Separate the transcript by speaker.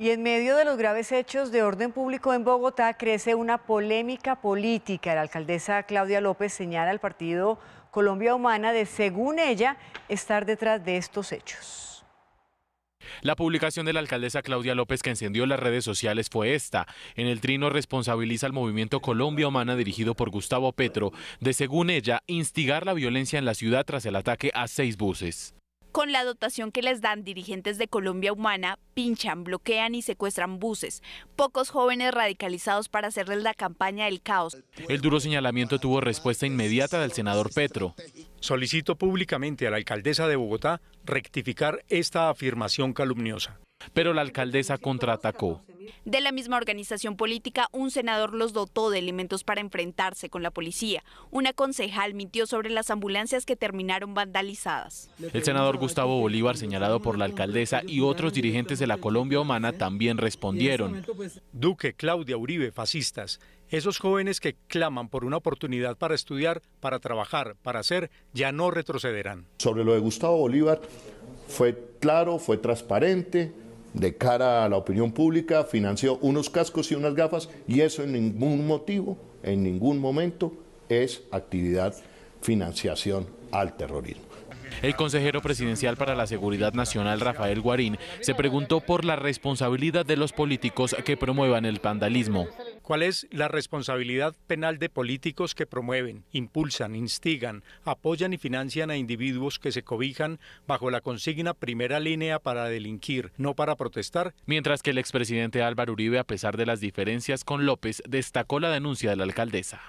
Speaker 1: Y en medio de los graves hechos de orden público en Bogotá crece una polémica política. La alcaldesa Claudia López señala al partido Colombia Humana de, según ella, estar detrás de estos hechos. La publicación de la alcaldesa Claudia López que encendió las redes sociales fue esta. En el trino responsabiliza al movimiento Colombia Humana dirigido por Gustavo Petro de, según ella, instigar la violencia en la ciudad tras el ataque a seis buses.
Speaker 2: Con la dotación que les dan dirigentes de Colombia Humana, pinchan, bloquean y secuestran buses. Pocos jóvenes radicalizados para hacerles la campaña del caos.
Speaker 1: El duro señalamiento tuvo respuesta inmediata del senador Petro. Solicito públicamente
Speaker 3: a la alcaldesa de Bogotá rectificar esta afirmación calumniosa. Pero la alcaldesa
Speaker 1: contraatacó
Speaker 2: de la misma organización política, un senador los dotó de elementos para enfrentarse con la policía. Una concejal mintió sobre las ambulancias que terminaron vandalizadas.
Speaker 1: El senador Gustavo Bolívar, señalado por la alcaldesa y otros dirigentes de la Colombia Humana, también respondieron. Este pues, Duque, Claudia, Uribe, fascistas. Esos jóvenes que
Speaker 3: claman por una oportunidad para estudiar, para trabajar, para hacer, ya no retrocederán.
Speaker 4: Sobre lo de Gustavo Bolívar, fue claro, fue transparente, de cara a la opinión pública, financió unos cascos y unas gafas y eso en ningún motivo, en ningún momento es actividad financiación al terrorismo.
Speaker 1: El consejero presidencial para la Seguridad Nacional, Rafael Guarín, se preguntó por la responsabilidad de los políticos que promuevan el vandalismo.
Speaker 3: ¿Cuál es la responsabilidad penal de políticos que promueven, impulsan, instigan, apoyan y financian a individuos que se cobijan bajo la consigna primera línea para delinquir, no para protestar?
Speaker 1: Mientras que el expresidente Álvaro Uribe, a pesar de las diferencias con López, destacó la denuncia de la alcaldesa.